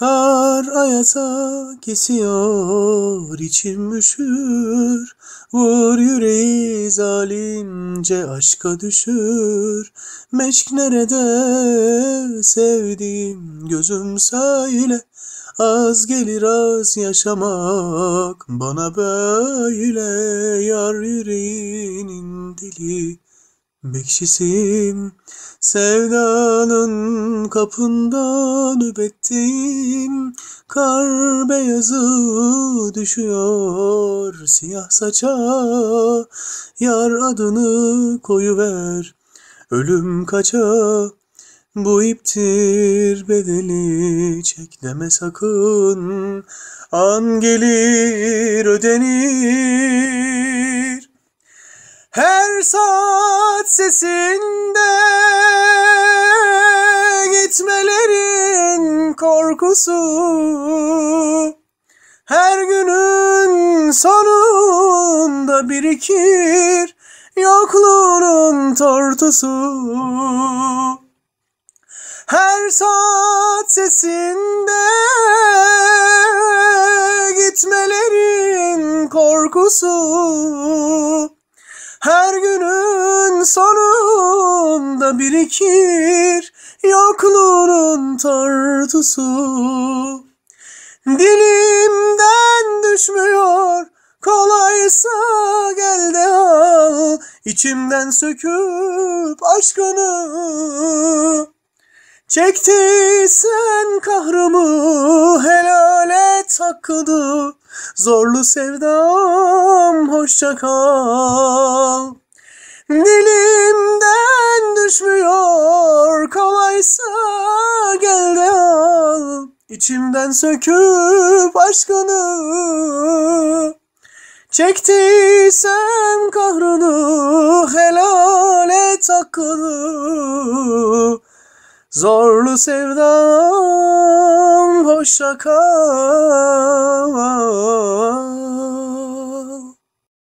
Kar ayaza kesiyor, içim üşür. Vur yüreği zalimce aşka düşür. Meşk nerede sevdiğim gözüm söyle. Az gelir az yaşamak bana böyle. Bekşisiyim, sevdanın kapında nöbetteyim. Kar beyazı düşüyor siyah saça, yar adını koyuver. Ölüm kaça, bu iptir bedeli çek deme sakın. An gelir ödenir saat sesinde gitmelerin korkusu her günün sonunda birikir yokluğunun tortusu her saat sesinde gitmelerin korkusu her günün sonunda birikir yokluğunun tartısı. Dilimden düşmüyor kolaysa gel de al içimden söküp aşkını. Çektiysen kahrımı helal et hakkını zorlu sevda hoşça kal. Dilimden düşmüyor kolaysa gel de al. İçimden söküp aşkını Çektiysem kahrını helal et hakkını Zorlu sevdam hoşça kal